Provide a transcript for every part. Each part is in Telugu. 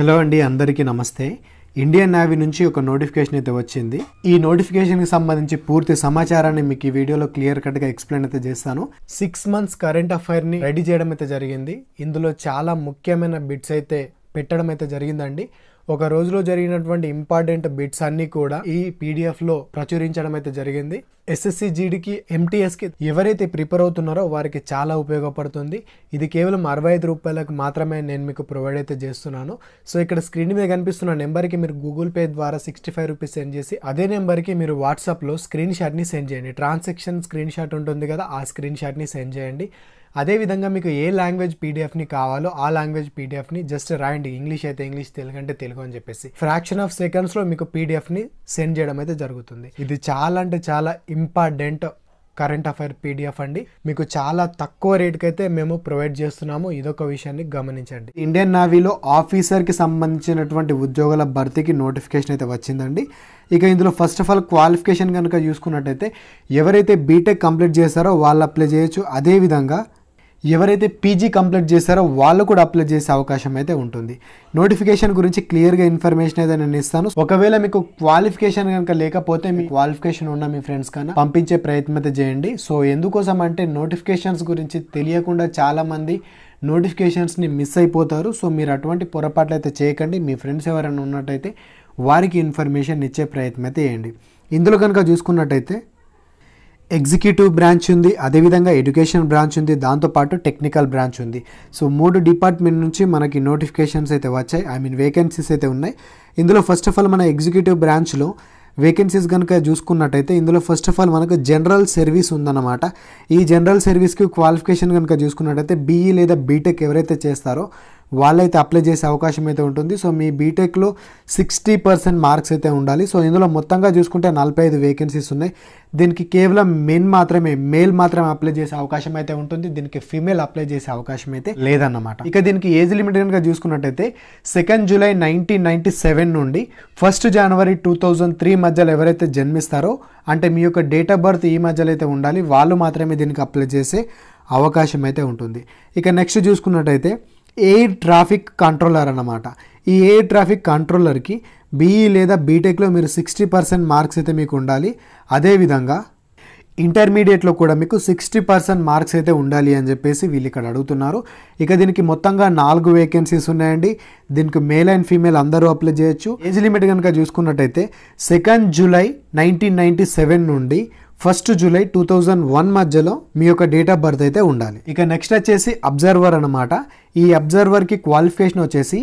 హలో అండి అందరికీ నమస్తే ఇండియన్ నేవీ నుంచి ఒక నోటిఫికేషన్ అయితే వచ్చింది ఈ నోటిఫికేషన్కి సంబంధించి పూర్తి సమాచారాన్ని మీకు ఈ వీడియోలో క్లియర్ కట్గా ఎక్స్ప్లెయిన్ అయితే చేస్తాను సిక్స్ మంత్స్ కరెంట్ అఫైర్ని రెడీ చేయడం అయితే జరిగింది ఇందులో చాలా ముఖ్యమైన బిట్స్ అయితే పెట్టడం అయితే జరిగిందండి ఒక రోజులో జరిగినటువంటి ఇంపార్టెంట్ బిట్స్ అన్ని కూడా ఈ పీడిఎఫ్ లో ప్రచురించడం అయితే జరిగింది ఎస్ఎస్సి జీడికి ఎంటీఎస్కి ఎవరైతే ప్రిపేర్ అవుతున్నారో వారికి చాలా ఉపయోగపడుతుంది ఇది కేవలం అరవై ఐదు రూపాయలకు మాత్రమే నేను మీకు ప్రొవైడ్ అయితే చేస్తున్నాను సో ఇక్కడ స్క్రీన్ మీద కనిపిస్తున్న నెంబర్కి మీరు గూగుల్ పే ద్వారా సిక్స్టీ ఫైవ్ రూపీస్ సెండ్ చేసి అదే నెంబర్కి మీరు వాట్సాప్లో స్క్రీన్ షాట్ని సెండ్ చేయండి ట్రాన్సాక్షన్ స్క్రీన్ షాట్ ఉంటుంది కదా ఆ స్క్రీన్ షాట్ని సెండ్ చేయండి అదేవిధంగా మీకు ఏ లాంగ్వేజ్ పీడిఎఫ్ని కావాలో ఆ లాంగ్వేజ్ పీడిఎఫ్ని జస్ట్ రాయండి ఇంగ్లీష్ అయితే ఇంగ్లీష్ తెలుగు అంటే తెలుగు అని చెప్పేసి ఫ్రాక్షన్ ఆఫ్ సెకండ్స్లో మీకు పీడిఎఫ్ని సెండ్ చేయడం అయితే జరుగుతుంది ఇది చాలా అంటే చాలా ఇంపార్టెంట్ కరెంట్ అఫైర్ పీడిఎఫ్ అండి మీకు చాలా తక్కువ రేట్కి అయితే మేము ప్రొవైడ్ చేస్తున్నాము ఇదొక విషయాన్ని గమనించండి ఇండియన్ నావీలో ఆఫీసర్కి సంబంధించినటువంటి ఉద్యోగాల భర్తీకి నోటిఫికేషన్ అయితే వచ్చిందండి ఇక ఇందులో ఫస్ట్ ఆఫ్ ఆల్ క్వాలిఫికేషన్ కనుక చూసుకున్నట్టయితే ఎవరైతే బీటెక్ కంప్లీట్ చేస్తారో వాళ్ళు అప్లై చేయొచ్చు అదేవిధంగా ఎవరైతే పీజీ కంప్లీట్ చేశారో వాళ్ళు కూడా అప్లై చేసే అవకాశం అయితే ఉంటుంది నోటిఫికేషన్ గురించి క్లియర్గా ఇన్ఫర్మేషన్ అయితే నేను ఇస్తాను ఒకవేళ మీకు క్వాలిఫికేషన్ కనుక లేకపోతే మీ క్వాలిఫికేషన్ ఉన్న మీ ఫ్రెండ్స్ కన్నా పంపించే ప్రయత్నం అయితే చేయండి సో ఎందుకోసం అంటే నోటిఫికేషన్స్ గురించి తెలియకుండా చాలామంది నోటిఫికేషన్స్ని మిస్ అయిపోతారు సో మీరు అటువంటి పొరపాట్లు అయితే చేయకండి మీ ఫ్రెండ్స్ ఎవరైనా ఉన్నట్టయితే వారికి ఇన్ఫర్మేషన్ ఇచ్చే ప్రయత్నం అయితే చేయండి ఇందులో కనుక చూసుకున్నట్టయితే ఎగ్జిక్యూటివ్ బ్రాంచ్ ఉంది అదేవిధంగా ఎడ్యుకేషన్ బ్రాంచ్ ఉంది దాంతోపాటు టెక్నికల్ బ్రాంచ్ ఉంది సో మూడు డిపార్ట్మెంట్ నుంచి మనకి నోటిఫికేషన్స్ అయితే వచ్చాయి ఐ మీన్ వేకెన్సీస్ అయితే ఉన్నాయి ఇందులో ఫస్ట్ ఆఫ్ ఆల్ మన ఎగ్జిక్యూటివ్ బ్రాంచ్లో వేకెన్సీస్ కనుక చూసుకున్నట్టయితే ఇందులో ఫస్ట్ ఆఫ్ ఆల్ మనకు జనరల్ సర్వీస్ ఉందన్నమాట ఈ జనరల్ సర్వీస్కి క్వాలిఫికేషన్ కనుక చూసుకున్నట్టయితే బీఈ e లేదా బీటెక్ ఎవరైతే చేస్తారో వాళ్ళైతే అప్లై చేసే అవకాశం అయితే ఉంటుంది సో మీ బీటెక్లో సిక్స్టీ పర్సెంట్ మార్క్స్ అయితే ఉండాలి సో ఇందులో మొత్తంగా చూసుకుంటే నలభై ఐదు వేకెన్సీస్ ఉన్నాయి దీనికి కేవలం మెన్ మాత్రమే మేల్ మాత్రమే అప్లై చేసే అవకాశం అయితే ఉంటుంది దీనికి ఫీమేల్ అప్లై చేసే అవకాశం అయితే లేదన్నమాట ఇక దీనికి ఏజ్ లిమిటెడ్గా చూసుకున్నట్టయితే second July nineteen ninety seven నుండి ఫస్ట్ జనవరి టూ థౌజండ్ త్రీ మధ్యలో ఎవరైతే జన్మిస్తారో అంటే మీ యొక్క డేట్ ఆఫ్ బర్త్ ఈ మధ్యలో అయితే ఉండాలి వాళ్ళు మాత్రమే దీనికి అప్లై చేసే అవకాశం అయితే ఉంటుంది ఇక నెక్స్ట్ చూసుకున్నట్టయితే ఎయిర్ ట్రాఫిక్ కంట్రోలర్ అన్నమాట ఈ ఎయిర్ ట్రాఫిక్ కంట్రోలర్కి బీఈ లేదా బీటెక్లో మీరు సిక్స్టీ పర్సెంట్ మార్క్స్ అయితే మీకు ఉండాలి అదేవిధంగా ఇంటర్మీడియట్లో కూడా మీకు సిక్స్టీ పర్సెంట్ మార్క్స్ అయితే ఉండాలి అని చెప్పేసి వీళ్ళు ఇక్కడ అడుగుతున్నారు ఇక దీనికి మొత్తంగా నాలుగు వేకెన్సీస్ ఉన్నాయండి దీనికి మేల్ అండ్ ఫీమేల్ అందరూ అప్లై చేయొచ్చు ఏజ్ లిమిట్ కనుక చూసుకున్నట్టయితే second July nineteen ninety seven నుండి first July two thousand one మధ్యలో మీ యొక్క డేట్ ఆఫ్ బర్త్ అయితే ఉండాలి ఇక నెక్స్ట్ వచ్చేసి అబ్జర్వర్ అనమాట ఈ అబ్జర్వర్కి క్వాలిఫికేషన్ వచ్చేసి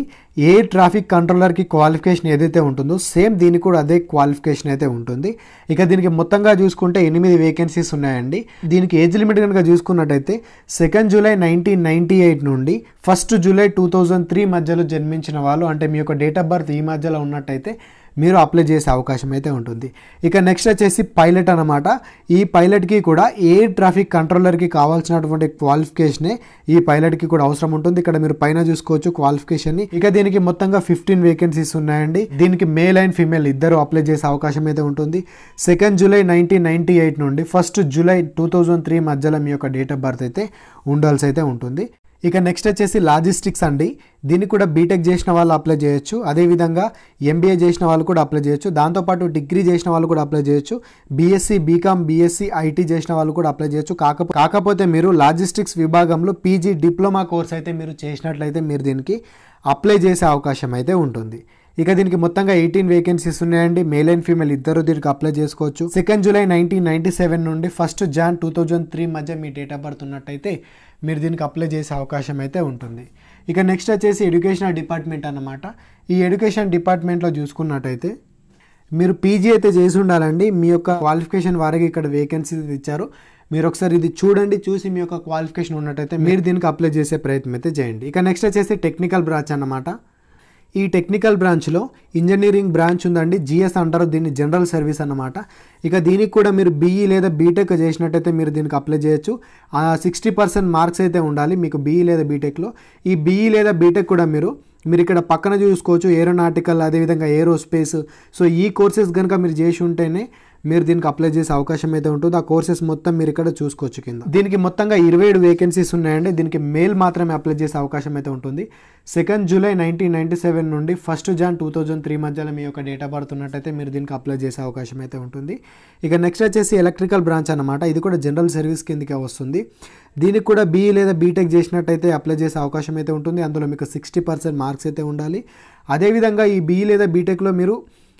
ఏ ట్రాఫిక్ కంట్రోలర్కి క్వాలిఫికేషన్ ఏదైతే ఉంటుందో సేమ్ దీనికి కూడా అదే క్వాలిఫికేషన్ అయితే ఉంటుంది ఇక దీనికి మొత్తంగా చూసుకుంటే ఎనిమిది వేకెన్సీస్ ఉన్నాయండి దీనికి ఏజ్ లిమిట్ కనుక చూసుకున్నట్టయితే second July nineteen ninety eight నుండి first July two thousand three మధ్యలో జన్మించిన వాళ్ళు అంటే మీ యొక్క డేట్ ఆఫ్ బర్త్ ఈ మధ్యలో ఉన్నట్టయితే మీరు అప్లై చేసే అవకాశం అయితే ఉంటుంది ఇక నెక్స్ట్ వచ్చేసి పైలట్ అనమాట ఈ పైలట్కి కూడా ఏ ట్రాఫిక్ కంట్రోలర్కి కావాల్సినటువంటి క్వాలిఫికేషనే ఈ పైలట్కి కూడా అవసరం ఉంటుంది ఇక్కడ మీరు పైన చూసుకోవచ్చు క్వాలిఫికేషన్ని ఇక దీనికి మొత్తంగా ఫిఫ్టీన్ వేకెన్సీస్ ఉన్నాయండి దీనికి మేల్ అండ్ ఫీమేల్ ఇద్దరు అప్లై చేసే అవకాశం అయితే ఉంటుంది second July nineteen ninety eight నుండి first July two thousand three మధ్యలో మీ యొక్క డేట్ ఆఫ్ బర్త్ అయితే ఉండాల్సి అయితే ఉంటుంది ఇక నెక్స్ట్ వచ్చేసి లాజిస్టిక్స్ అండి దీన్ని కూడా బీటెక్ చేసిన వాళ్ళు అప్లై చేయొచ్చు అదేవిధంగా ఎంబీఏ చేసిన వాళ్ళు కూడా అప్లై చేయొచ్చు దాంతోపాటు డిగ్రీ చేసిన వాళ్ళు కూడా అప్లై చేయొచ్చు బీఎస్సీ బీకామ్ బీఎస్సీ ఐటీ చేసిన వాళ్ళు కూడా అప్లై చేయొచ్చు కాకపోతే కాకపోతే మీరు లాజిస్టిక్స్ విభాగంలో పీజీ డిప్లొమా కోర్స్ అయితే మీరు చేసినట్లయితే మీరు దీనికి అప్లై చేసే అవకాశం అయితే ఉంటుంది ఇక దీనికి మొత్తంగా ఎయిటీన్ వేకెన్సీస్ ఉన్నాయండి మేల్ అండ్ ఫీమేల్ ఇద్దరు దీనికి అప్లై చేసుకోవచ్చు second July nineteen ninety seven నుండి first Jan two thousand three మధ్య మీ డేట్ ఆఫ్ బర్త్ ఉన్నట్టయితే మీరు దీనికి అప్లై చేసే అవకాశం అయితే ఉంటుంది ఇక నెక్స్ట్ వచ్చేసి ఎడ్యుకేషనల్ డిపార్ట్మెంట్ అన్నమాట ఈ ఎడ్యుకేషన్ డిపార్ట్మెంట్లో చూసుకున్నట్టయితే మీరు పీజీ అయితే చేసి ఉండాలండి మీ యొక్క క్వాలిఫికేషన్ వారికి ఇక్కడ వేకెన్సీ ఇచ్చారు మీరు ఒకసారి ఇది చూడండి చూసి మీ యొక్క క్వాలిఫికేషన్ ఉన్నట్టయితే మీరు దీనికి అప్లై చేసే ప్రయత్నం అయితే చేయండి ఇక నెక్స్ట్ వచ్చేసి టెక్నికల్ బ్రాంచ్ అన్నమాట ఈ టెక్నికల్ బ్రాంచ్లో ఇంజనీరింగ్ బ్రాంచ్ ఉందండి జిఎస్ అంటారు దీన్ని జనరల్ సర్వీస్ అన్నమాట ఇక దీనికి కూడా మీరు బీఈ లేదా బీటెక్ చేసినట్టయితే మీరు దీనికి అప్లై చేయొచ్చు సిక్స్టీ పర్సెంట్ మార్క్స్ అయితే ఉండాలి మీకు బీఈ లేదా బీటెక్లో ఈ బీఈ లేదా బీటెక్ కూడా మీరు మీరు ఇక్కడ పక్కన చూసుకోవచ్చు ఏరోనాటికల్ అదేవిధంగా ఏరోస్పేస్ సో ఈ కోర్సెస్ కనుక మీరు చేసి ఉంటేనే మీరు దీనికి అప్లై చేసే అవకాశం అయితే ఉంటుంది ఆ కోర్సెస్ మొత్తం మీరు ఇక్కడ చూసుకోవచ్చు కింద దీనికి మొత్తంగా ఇరవై ఏడు వేకెన్సీస్ ఉన్నాయండి దీనికి మేల్ మాత్రమే అప్లై చేసే అవకాశం అయితే ఉంటుంది second July nineteen ninety seven నుండి first Jan two thousand three మధ్యలో మీ యొక్క డేట్ ఆఫ్ బర్త్ ఉన్నట్టయితే మీరు దీనికి అప్లై చేసే అవకాశం అయితే ఉంటుంది ఇక నెక్స్ట్ వచ్చేసి ఎలక్ట్రికల్ బ్రాంచ్ అనమాట ఇది కూడా జనరల్ సర్వీస్ కిందకే వస్తుంది దీనికి కూడా బీఈ e లేదా బీటెక్ చేసినట్టయితే అప్లై చేసే అవకాశం అయితే ఉంటుంది అందులో మీకు సిక్స్టీ పర్సెంట్ మార్క్స్ మార్క్స్ అయితే ఉండాలి అదేవిధంగా ఈ బీఈ e లేదా బీటెక్లో మీరు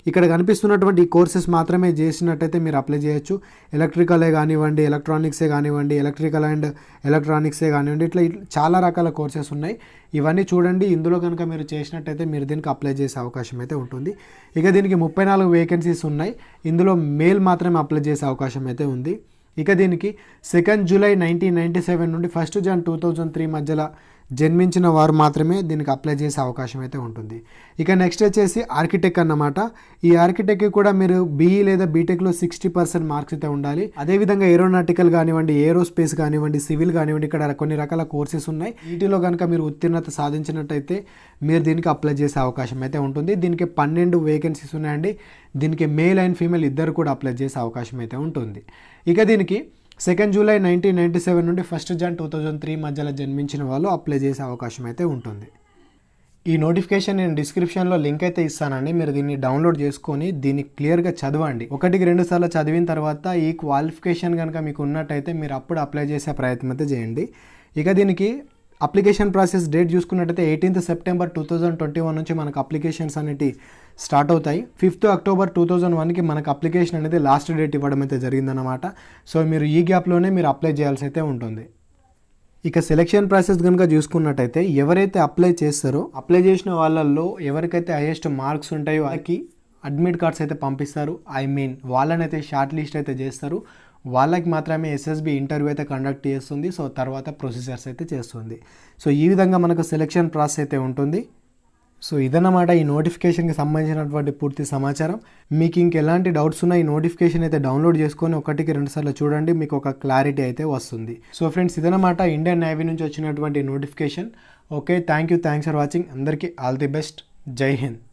ఇక్కడ కనిపిస్తున్నటువంటి ఈ కోర్సెస్ మాత్రమే చేసినట్టయితే మీరు అప్లై చేయొచ్చు ఎలక్ట్రికలే కానివ్వండి ఎలక్ట్రానిక్సే కానివ్వండి ఎలక్ట్రికల్ అండ్ ఎలక్ట్రానిక్సే కానివ్వండి ఇట్లా చాలా రకాల కోర్సెస్ ఉన్నాయి ఇవన్నీ చూడండి ఇందులో కనుక మీరు చేసినట్టయితే మీరు దీనికి అప్లై చేసే అవకాశం అయితే ఉంటుంది ఇక దీనికి ముప్పై నాలుగు వేకెన్సీస్ ఉన్నాయి ఇందులో మేల్ మాత్రమే అప్లై చేసే అవకాశం అయితే ఉంది ఇక దీనికి second July nineteen ninety seven నుండి first Jan two thousand three మధ్యలో జన్మించిన వారు మాత్రమే దీనికి అప్లై చేసే అవకాశం అయితే ఉంటుంది ఇక నెక్స్ట్ వచ్చేసి ఆర్కిటెక్ అన్నమాట ఈ ఆర్కిటెక్ కూడా మీరు బీఈ e లేదా బీటెక్లో సిక్స్టీ పర్సెంట్ మార్క్స్ అయితే ఉండాలి అదేవిధంగా ఏరోనాటికల్ కానివ్వండి ఏరోస్పేస్ కానివ్వండి సివిల్ కానివ్వండి ఇక్కడ కొన్ని రకాల కోర్సెస్ ఉన్నాయి వీటిలో కనుక మీరు ఉత్తీర్ణత సాధించినట్టయితే మీరు దీనికి అప్లై చేసే అవకాశం అయితే ఉంటుంది దీనికి పన్నెండు వేకెన్సీస్ ఉన్నాయండి దీనికి మేల్ అండ్ ఫీమేల్ ఇద్దరు కూడా అప్లై చేసే అవకాశం అయితే ఉంటుంది ఇక దీనికి second July nineteen ninety seven నుండి first Jan two thousand three మధ్యలో జన్మించిన వాళ్ళు అప్లై చేసే అవకాశం అయితే ఉంటుంది ఈ నోటిఫికేషన్ నేను డిస్క్రిప్షన్లో లింక్ అయితే ఇస్తానండి మీరు దీన్ని డౌన్లోడ్ చేసుకొని దీన్ని క్లియర్గా చదవండి ఒకటికి రెండు సార్లు చదివిన తర్వాత ఈ క్వాలిఫికేషన్ కనుక మీకు ఉన్నట్టయితే మీరు అప్పుడు అప్లై చేసే ప్రయత్నం అయితే చేయండి ఇక దీనికి అప్లికేషన్ ప్రాసెస్ డేట్ చూసుకున్నట్టయితే eighteenth September two thousand twenty one నుంచి మనకు అప్లికేషన్స్ అనేవి స్టార్ట్ అవుతాయి ఫిఫ్త్ అక్టోబర్ టూ థౌజండ్ వన్కి మనకు అప్లికేషన్ అనేది లాస్ట్ డేట్ ఇవ్వడం అయితే జరిగిందనమాట సో మీరు ఈ గ్యాప్లోనే మీరు అప్లై చేయాల్సి అయితే ఉంటుంది ఇక సెలెక్షన్ ప్రాసెస్ కనుక చూసుకున్నట్టయితే ఎవరైతే అప్లై చేస్తారో అప్లై చేసిన వాళ్ళల్లో ఎవరికైతే హైయెస్ట్ మార్క్స్ ఉంటాయో వాళ్ళకి అడ్మిట్ కార్డ్స్ అయితే పంపిస్తారు ఐ మీన్ వాళ్ళనైతే షార్ట్ లిస్ట్ అయితే చేస్తారు వాళ్ళకి మాత్రమే ఎస్ఎస్బి ఇంటర్వ్యూ అయితే కండక్ట్ చేస్తుంది సో తర్వాత ప్రొసీజర్స్ అయితే చేస్తుంది సో ఈ విధంగా మనకు సెలెక్షన్ ప్రాసెస్ అయితే ఉంటుంది సో ఇదన్నమాట ఈ నోటిఫికేషన్కి సంబంధించినటువంటి పూర్తి సమాచారం మీకు ఇంకెలాంటి డౌట్స్ ఉన్నా ఈ నోటిఫికేషన్ అయితే డౌన్లోడ్ చేసుకొని ఒకటికి రెండు సార్లు చూడండి మీకు ఒక క్లారిటీ అయితే వస్తుంది సో ఫ్రెండ్స్ ఇదన్నమాట ఇండియన్ నేవీ నుంచి వచ్చినటువంటి notification okay thank you thanks for watching అందరికీ all the best Jai Hind